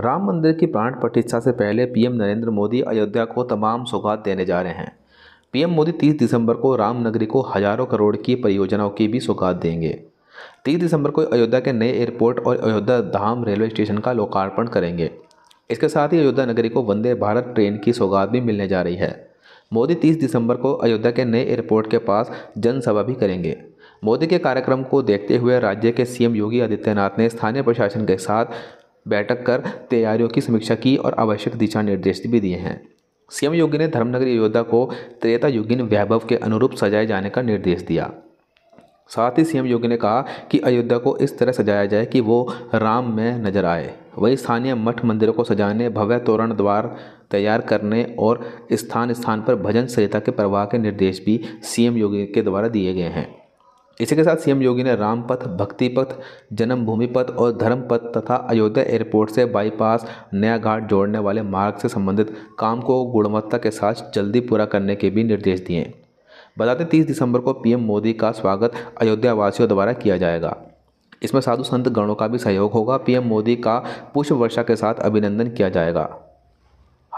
राम मंदिर की प्राण प्रतिष्ठा से पहले पीएम नरेंद्र मोदी अयोध्या को तमाम सौगात देने जा रहे हैं पीएम मोदी 30 दिसंबर को रामनगरी को हजारों करोड़ की परियोजनाओं की भी सौगात देंगे 30 दिसंबर को अयोध्या के नए एयरपोर्ट और अयोध्या धाम रेलवे स्टेशन का लोकार्पण करेंगे इसके साथ ही अयोध्या नगरी को वंदे भारत ट्रेन की सौगात भी मिलने जा रही है मोदी तीस दिसंबर को अयोध्या के नए एयरपोर्ट के पास जनसभा भी करेंगे मोदी के कार्यक्रम को देखते हुए राज्य के सीएम योगी आदित्यनाथ ने स्थानीय प्रशासन के साथ बैठक कर तैयारियों की समीक्षा की और आवश्यक दिशा निर्देश भी दिए हैं सीएम योगी ने धर्मनगर योद्धा को त्रेता युगिन वैभव के अनुरूप सजाए जाने का निर्देश दिया साथ ही सीएम योगी ने कहा कि अयोध्या को इस तरह सजाया जाए कि वो राम में नजर आए वहीं स्थानीय मठ मंदिरों को सजाने भव्य तोरण द्वार तैयार करने और स्थान स्थान पर भजन संहिता के प्रवाह के निर्देश भी सीएम योगी के द्वारा दिए गए हैं इसी के साथ सीएम योगी ने रामपथ भक्ति पथ जन्मभूमि पथ और धर्मपथ तथा अयोध्या एयरपोर्ट से बाईपास नया घाट जोड़ने वाले मार्ग से संबंधित काम को गुणवत्ता के साथ जल्दी पूरा करने के भी निर्देश दिए बताते तीस दिसंबर को पीएम मोदी का स्वागत अयोध्या वासियों द्वारा किया जाएगा इसमें साधु संत गणों का भी सहयोग होगा पीएम मोदी का पुष्प वर्षा के साथ अभिनंदन किया जाएगा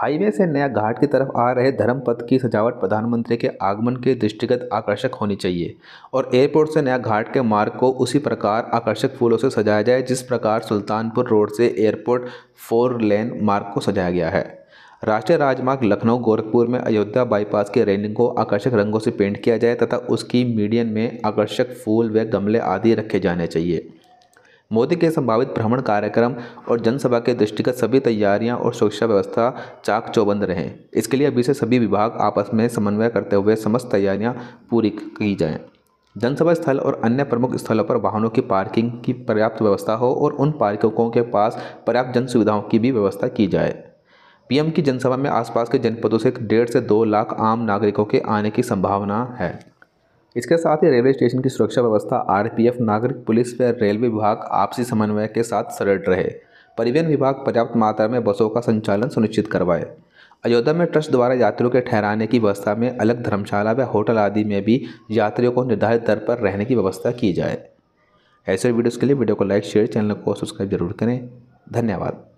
हाईवे से नया घाट की तरफ आ रहे धर्मपथ की सजावट प्रधानमंत्री के आगमन के दृष्टिगत आकर्षक होनी चाहिए और एयरपोर्ट से नया घाट के मार्ग को उसी प्रकार आकर्षक फूलों से सजाया जाए जिस प्रकार सुल्तानपुर रोड से एयरपोर्ट फोर लेन मार्ग को सजाया गया है राष्ट्रीय राजमार्ग लखनऊ गोरखपुर में अयोध्या बाईपास के रेलिंग को आकर्षक रंगों से पेंट किया जाए तथा उसकी मीडियम में आकर्षक फूल व गमले आदि रखे जाने चाहिए मोदी के संभावित भ्रमण कार्यक्रम और जनसभा के दृष्टिगत सभी तैयारियां और सुरक्षा व्यवस्था चाक चौबंद रहें इसके लिए अभी से सभी विभाग आपस में समन्वय करते हुए समस्त तैयारियां पूरी की जाएं जनसभा स्थल और अन्य प्रमुख स्थलों पर वाहनों की पार्किंग की पर्याप्त व्यवस्था हो और उन पार्कों के पास पर्याप्त जन सुविधाओं की भी व्यवस्था की जाए पीएम की जनसभा में आसपास के जनपदों से डेढ़ से दो लाख आम नागरिकों के आने की संभावना है इसके साथ ही रेलवे स्टेशन की सुरक्षा व्यवस्था आरपीएफ नागरिक पुलिस व रेलवे विभाग आपसी समन्वय के साथ सरट रहे परिवहन विभाग पर्याप्त मात्रा में बसों का संचालन सुनिश्चित करवाए अयोध्या में ट्रस्ट द्वारा यात्रियों के ठहराने की व्यवस्था में अलग धर्मशाला व होटल आदि में भी यात्रियों को निर्धारित दर पर रहने की व्यवस्था की जाए ऐसे वीडियोज़ के लिए वीडियो को लाइक शेयर चैनल को सब्सक्राइब जरूर करें धन्यवाद